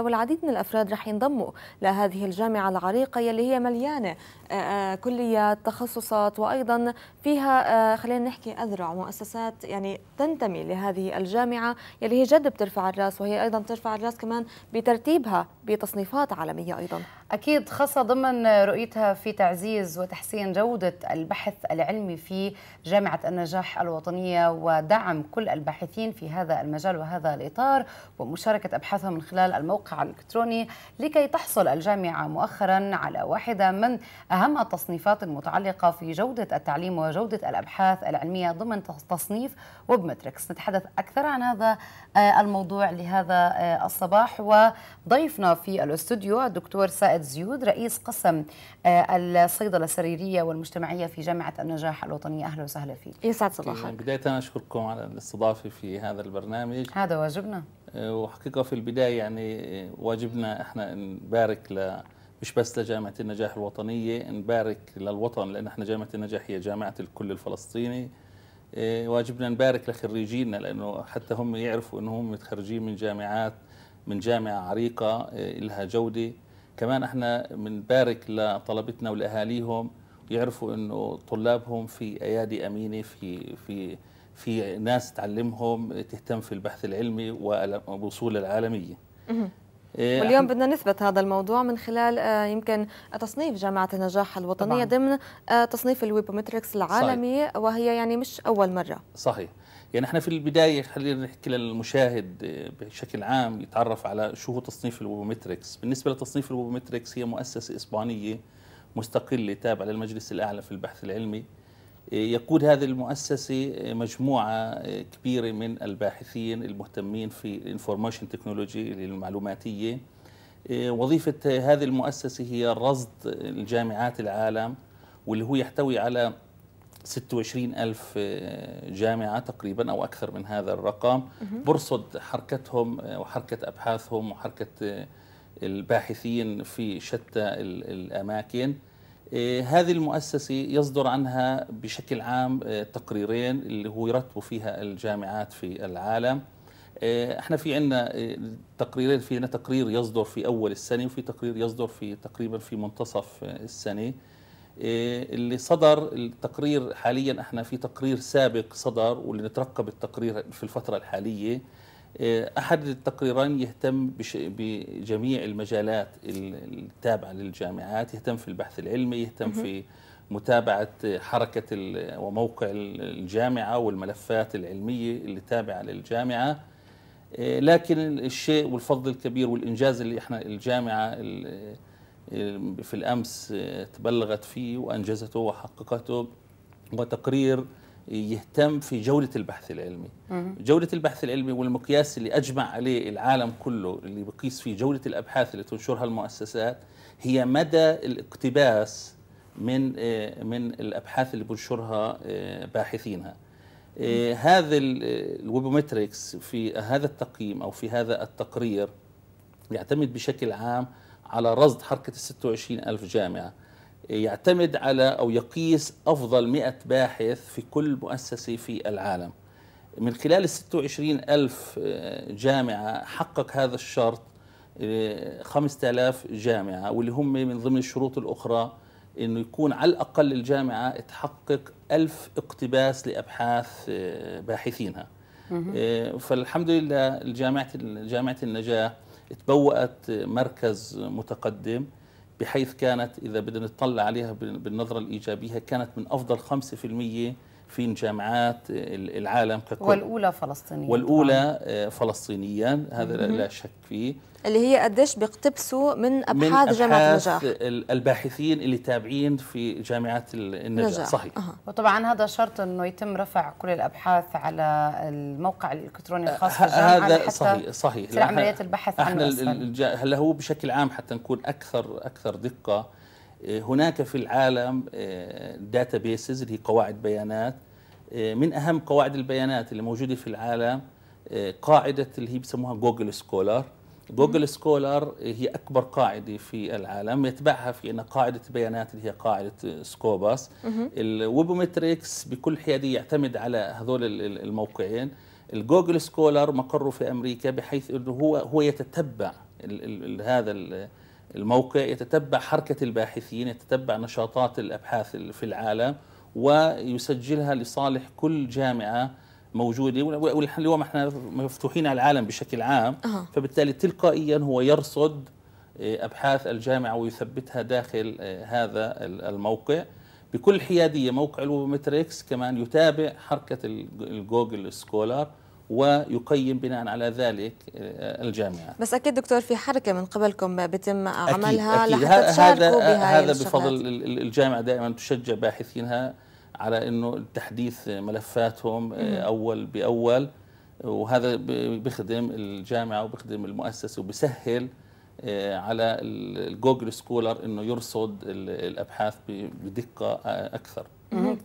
والعديد من الأفراد رح ينضموا لهذه الجامعة العريقة يلي هي مليانة آه، آه، كليات تخصصات وأيضا فيها آه، خلينا نحكي أذرع مؤسسات يعني تنتمي لهذه الجامعة يلي هي جد بترفع الراس وهي أيضا بترفع الراس كمان بترتيبها بتصنيفات عالمية أيضا أكيد خاصة ضمن رؤيتها في تعزيز وتحسين جودة البحث العلمي في جامعة النجاح الوطنية ودعم كل الباحثين في هذا المجال وهذا الإطار ومشاركة أبحاثهم من خلال الموقع الموقع الإلكتروني لكي تحصل الجامعة مؤخرا على واحدة من أهم التصنيفات المتعلقة في جودة التعليم وجودة الأبحاث العلمية ضمن تصنيف ويبمتريكس نتحدث أكثر عن هذا آه، الموضوع لهذا آه، الصباح وضيفنا في الاستوديو الدكتور سائد زيود رئيس قسم آه، الصيدلة السريرية والمجتمعية في جامعة النجاح الوطنية أهلا وسهلا فيك يسعد صباحك يعني بداية أشكركم على الاستضافة في هذا البرنامج هذا واجبنا آه، وحقيقة في البداية يعني آه، واجبنا احنا نبارك ل مش بس لجامعة النجاح الوطنية نبارك للوطن لأن احنا جامعة النجاح هي جامعة الكل الفلسطيني آه، واجبنا نبارك لخريجينا لأنه حتى هم يعرفوا أنهم متخرجين من جامعات من جامعة عريقة لها جودة كمان احنا بنبارك لطلبتنا ولأهاليهم يعرفوا أنه طلابهم في أيادي أمينة في في في ناس تعلمهم تهتم في البحث العلمي والوصول العالمية إيه، واليوم بدنا نثبت هذا الموضوع من خلال آه، يمكن تصنيف جامعة النجاح الوطنية طبعاً. ضمن آه، تصنيف الويبومتريكس العالمي صحيح. وهي يعني مش أول مرة صحيح يعني احنا في البداية خلينا نحكي للمشاهد آه، بشكل عام يتعرف على شو هو تصنيف الويبومتريكس بالنسبة لتصنيف الويبومتريكس هي مؤسسة إسبانية مستقلة تابعة للمجلس الأعلى في البحث العلمي يقود هذه المؤسسة مجموعة كبيرة من الباحثين المهتمين في الانفورميشن تكنولوجي المعلوماتية وظيفة هذه المؤسسة هي رصد الجامعات العالم واللي هو يحتوي على 26 ألف جامعة تقريبا أو أكثر من هذا الرقم برصد حركتهم وحركة أبحاثهم وحركة الباحثين في شتى الأماكن إيه، هذه المؤسسة يصدر عنها بشكل عام إيه، تقريرين اللي هو يرتبوا فيها الجامعات في العالم إيه، احنا في عندنا تقريرين في عندنا تقرير يصدر في اول السنه وفي تقرير يصدر في تقريبا في منتصف السنه اللي صدر التقرير حاليا احنا في تقرير سابق صدر واللي نترقب التقرير في الفتره الحاليه آه، أحد التقريرين يهتم بجميع المجالات التابعة للجامعات يهتم في البحث العلمي يهتم في متابعة حركة وموقع الجامعة والملفات العلمية اللي تابعة للجامعة آه، لكن الشيء والفضل الكبير والإنجاز اللي احنا الجامعة آه، في الأمس تبلغت فيه وأنجزته وحققته هو تقرير يهتم في جودة البحث العلمي جودة البحث العلمي والمقياس اللي أجمع عليه العالم كله اللي بقيس فيه جودة الأبحاث اللي تنشرها المؤسسات هي مدى الاقتباس من آه، من الأبحاث اللي بنشرها آه، باحثينها آه، هذا الويبومتريكس في هذا التقييم أو في هذا التقرير يعتمد بشكل عام على رصد حركة ال 26 ألف جامعة يعتمد على أو يقيس أفضل 100 باحث في كل مؤسسة في العالم من خلال ال 26 ألف آه، جامعة حقق هذا الشرط 5000 آه، جامعة واللي هم من ضمن الشروط الأخرى أنه يكون على الأقل الجامعة تحقق ألف اقتباس لأبحاث آه، باحثينها فالحمد لله الجامعة جامعة النجاة تبوأت مركز متقدم بحيث كانت إذا بدنا نطلع عليها بالنظرة الإيجابية كانت من أفضل 5% في جامعات العالم ككل والأولى فلسطينية والأولى آه، فلسطينيا هذا مم. لا شك فيه اللي هي قديش بيقتبسوا من أبحاث, من أبحاث جامعة نجاح الباحثين اللي تابعين في جامعات النجاح نجاح. صحيح أه. وطبعا هذا شرط أنه يتم رفع كل الأبحاث على الموقع الإلكتروني آه، الخاص بالجامعة هذا حتى صحيح صحيح في عملية البحث عنه هلا هو بشكل عام حتى نكون أكثر أكثر دقة إيه، هناك في العالم داتا إيه، بيسز اللي هي قواعد بيانات إيه، من اهم قواعد البيانات اللي موجوده في العالم قاعده اللي هي بسموها جوجل سكولار جوجل سكولار هي اكبر قاعده في العالم يتبعها في أن قاعده بيانات اللي هي قاعده سكوباس الويبومتريكس بكل حياديه يعتمد على هذول الموقعين الجوجل سكولار مقره في امريكا بحيث انه هو هو يتتبع الـ الـ هذا ال الموقع يتتبع حركة الباحثين يتتبع نشاطات الأبحاث في العالم ويسجلها لصالح كل جامعة موجودة واليوم احنا مفتوحين على العالم بشكل عام أه. فبالتالي تلقائيا هو يرصد آه، أبحاث الجامعة ويثبتها داخل آه، هذا الموقع بكل حيادية موقع الوبومتريكس كمان يتابع حركة الجوجل سكولار ويقيم بناء على ذلك آه، الجامعة بس أكيد دكتور في حركة من قبلكم بتم عملها أكيد أكيد لحتى هذا بهذه آه، هذا بفضل الجامعة دائما تشجع باحثينها على أنه تحديث ملفاتهم آه، أول بأول وهذا بيخدم الجامعة وبيخدم المؤسسة وبيسهل على الجوجل سكولر أنه يرصد الأبحاث بدقة أكثر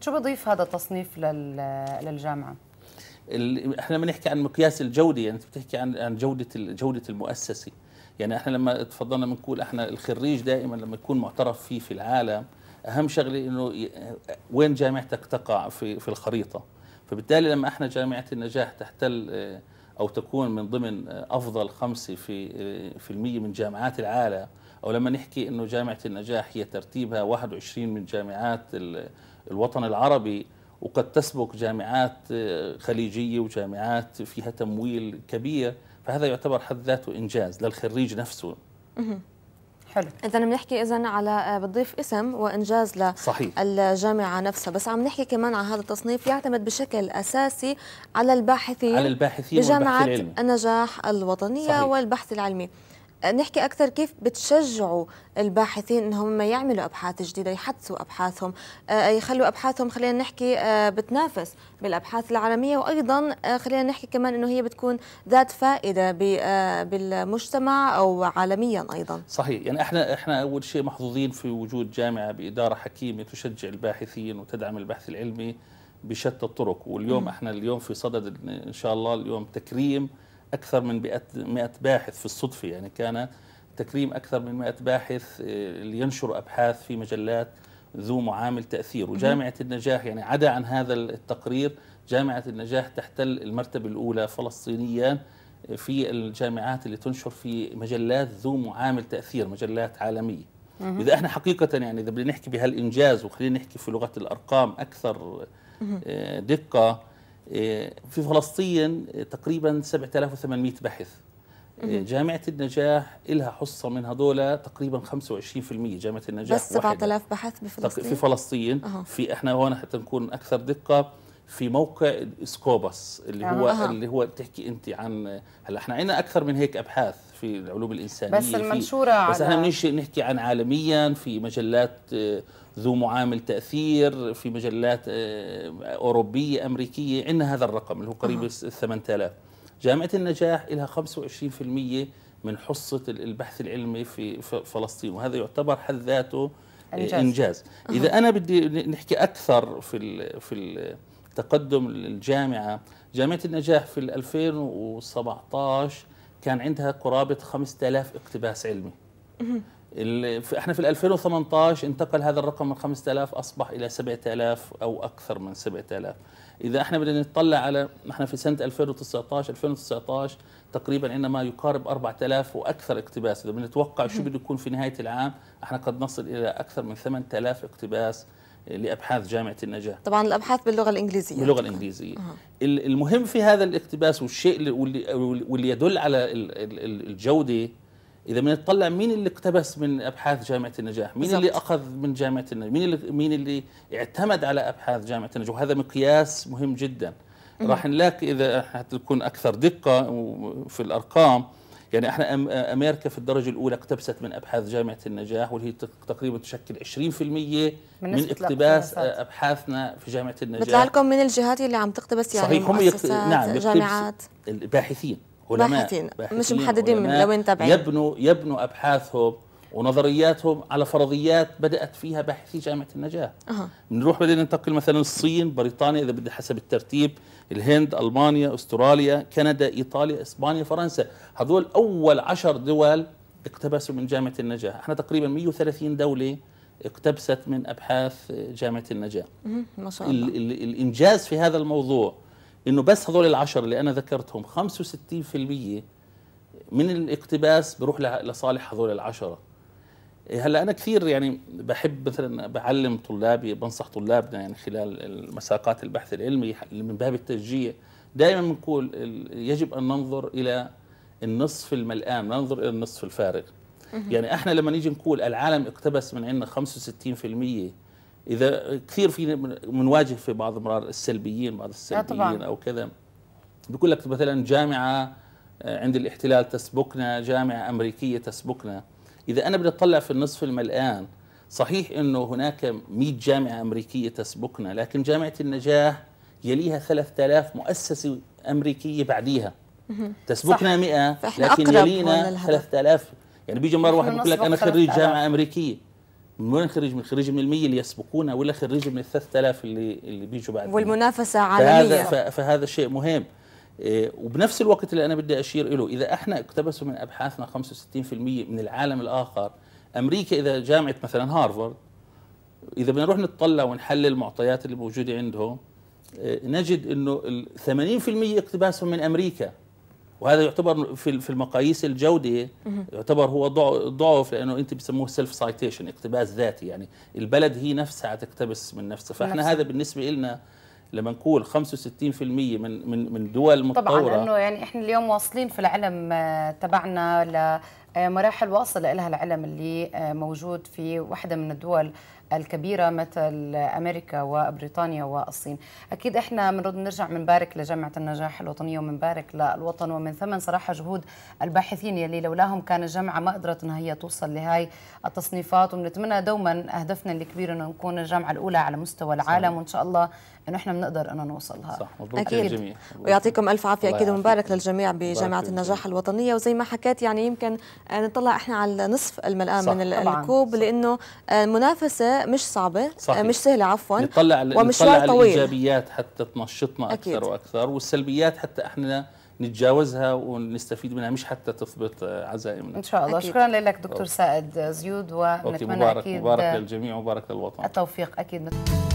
شو بضيف هذا التصنيف للجامعة؟ احنا بنحكي عن مقياس الجوده يعني انت بتحكي عن عن جوده جوده المؤسسه يعني احنا لما تفضلنا بنقول احنا الخريج دائما لما يكون معترف فيه في العالم اهم شغله انه وين جامعتك تقع في في الخريطه فبالتالي لما احنا جامعه النجاح تحتل آه، او تكون من ضمن آه، افضل خمسه في آه، في المية من جامعات العالم او لما نحكي انه جامعه النجاح هي ترتيبها 21 من جامعات الوطن العربي وقد تسبق جامعات آه، خليجية وجامعات فيها تمويل كبير فهذا يعتبر حد ذاته إنجاز للخريج نفسه حلو اذا بنحكي اذا على آه، بتضيف اسم وانجاز للجامعه نفسها بس عم نحكي كمان على هذا التصنيف يعتمد بشكل اساسي على الباحثين على الباحثين بجامعه النجاح الوطنيه صحيح. والبحث العلمي نحكي أكثر كيف بتشجعوا الباحثين أنهم يعملوا أبحاث جديدة يحدثوا أبحاثهم آه، يخلوا أبحاثهم خلينا نحكي آه، بتنافس بالأبحاث العالمية وأيضا آه، خلينا نحكي كمان أنه هي بتكون ذات فائدة بالمجتمع أو عالميا أيضا صحيح يعني إحنا, إحنا أول شيء محظوظين في وجود جامعة بإدارة حكيمة تشجع الباحثين وتدعم البحث العلمي بشتى الطرق واليوم م. احنا اليوم في صدد ان شاء الله اليوم تكريم أكثر من 100 باحث في الصدفة يعني كان تكريم أكثر من 100 باحث آه، لينشروا أبحاث في مجلات ذو معامل تأثير وجامعة النجاح يعني عدا عن هذا التقرير جامعة النجاح تحتل المرتبة الأولى فلسطينيا آه، في الجامعات اللي تنشر في مجلات ذو معامل تأثير مجلات عالمية إذا احنا حقيقة يعني إذا بدنا نحكي بهالإنجاز وخلينا نحكي في لغة الأرقام أكثر آه، دقة إيه، في فلسطين تقريبا 7800 باحث إيه، جامعة النجاح إلها حصة من هذول تقريبا 25% جامعة النجاح بس 7000 بحث بفلسطين في فلسطين أه. في احنا هون حتى نكون أكثر دقة في موقع سكوبس اللي هو أه. اللي هو بتحكي انت عن هلا احنا عندنا اكثر من هيك ابحاث في العلوم الانسانيه بس المنشوره بس احنا بنيجي نحكي عن عالميا في مجلات آه، ذو معامل تأثير في مجلات آه، أوروبية أمريكية عندنا هذا الرقم اللي هو قريب آه. ال 8000 جامعة النجاح لها 25% من حصة البحث العلمي في فلسطين وهذا يعتبر حد ذاته آه، إنجاز, إنجاز. إذا أنا بدي نحكي أكثر في الـ في الـ تقدم الجامعة جامعة النجاح في 2017 كان عندها قرابة 5000 اقتباس علمي احنا في 2018 انتقل هذا الرقم من 5000 اصبح الى 7000 او اكثر من 7000 اذا احنا بدنا نطلع على احنا في سنه 2019 2019 تقريبا عندنا ما يقارب 4000 واكثر اقتباس اذا بنتوقع شو بده يكون في نهايه العام احنا قد نصل الى اكثر من 8000 اقتباس لابحاث جامعه النجاح طبعا الابحاث باللغه الانجليزيه باللغه الانجليزيه المهم في هذا الاقتباس والشيء واللي, واللي يدل على الجوده اذا بنطلع مين اللي اقتبس من ابحاث جامعه النجاح مين بالزبط. اللي اخذ من جامعه النجاح مين اللي مين اللي اعتمد على ابحاث جامعه النجاح وهذا مقياس مهم جدا راح نلاقي اذا حتكون اكثر دقه في الارقام يعني احنا امريكا في الدرجه الاولى اقتبست من ابحاث جامعه النجاح واللي هي تقريبا تشكل 20% من, من اقتباس آه، ابحاثنا في جامعه النجاح بيطلع لكم من الجهات اللي عم تقتبس يعني صحيح هم يقت... نعم جامعات الباحثين علماء باحثين, باحثين مش محددين من لوين تابعين يبنوا يبنوا ابحاثهم ونظرياتهم على فرضيات بدات فيها باحثي جامعه النجاح أه. بنروح بعدين ننتقل مثلا الصين بريطانيا اذا بدي حسب الترتيب الهند المانيا استراليا كندا ايطاليا اسبانيا فرنسا هذول اول عشر دول اقتبسوا من جامعه النجاح احنا تقريبا 130 دوله اقتبست من ابحاث جامعه النجاح ما شاء الله الانجاز في هذا الموضوع انه بس هذول العشر اللي انا ذكرتهم 65% من الاقتباس بروح لصالح هذول العشره إيه، هلا انا كثير يعني بحب مثلا بعلم طلابي بنصح طلابنا يعني خلال مساقات البحث العلمي من باب التشجيع دائما بنقول يجب ان ننظر الى النصف الملآن ننظر الى النصف الفارغ يعني احنا لما نيجي نقول العالم اقتبس من عندنا 65% اذا كثير في بنواجه في بعض المرار السلبيين بعض آه، السلبيين او كذا بيقول لك مثلا جامعه آه، عند الاحتلال تسبقنا جامعه امريكيه تسبقنا اذا انا بدي اطلع في النصف الملآن صحيح انه هناك 100 جامعه امريكيه تسبقنا لكن جامعه النجاح يليها 3000 مؤسسه امريكيه بعديها تسبقنا 100 لكن يلينا 3000 يعني بيجي مره واحد بيقول لك انا خريج جامعه امريكيه من وين خريج من خريج من المية اللي يسبقونا ولا خريج من الثلاث آلاف اللي اللي بيجوا بعد والمنافسة عالمية فهذا, فهذا شيء مهم إيه، وبنفس الوقت اللي أنا بدي أشير له إذا إحنا اقتبسوا من أبحاثنا 65% من العالم الآخر أمريكا إذا جامعة مثلا هارفارد إذا بنروح نتطلع ونحلل المعطيات اللي موجودة عندهم إيه، نجد أنه 80% اقتباسهم من أمريكا وهذا يعتبر في في المقاييس الجوده يعتبر هو ضعف لانه انت بسموه سيلف سايتيشن اقتباس ذاتي يعني البلد هي نفسها تقتبس من نفسها فاحنا نفسها. هذا بالنسبه لنا لما نقول 65% من من من دول متطوره طبعا انه يعني احنا اليوم واصلين في العلم آه، تبعنا لمراحل آه، واصله واصل لها العلم اللي آه، موجود في واحدة من الدول الكبيرة مثل أمريكا وبريطانيا والصين أكيد إحنا بنرد نرجع منبارك لجامعة النجاح الوطنية ومنبارك للوطن ومن ثمن صراحة جهود الباحثين يلي لولاهم كان الجامعة ما قدرت إنها هي توصل لهاي التصنيفات وبنتمنى دوما أهدفنا الكبير إنه نكون الجامعة الأولى على مستوى العالم وإن شاء الله إنه إحنا بنقدر إنه نوصلها صح مبروك أكيد ويعطيكم ألف عافية أكيد ومبارك للجميع بجامعة النجاح الوطنية وزي ما حكيت يعني يمكن آه، نطلع إحنا على نصف الملآن من الكوب لأنه آه، المنافسة مش صعبه آه، صحيح. مش سهله عفوا نطلع ومشوار نطلع طويل الايجابيات حتى تنشطنا اكثر أكيد. واكثر والسلبيات حتى احنا نتجاوزها ونستفيد منها مش حتى تثبت آه، عزائمنا ان شاء الله أكيد. شكرا لك دكتور سائد زيود ونتمنى مبارك اكيد مبارك للجميع ومبارك للوطن التوفيق اكيد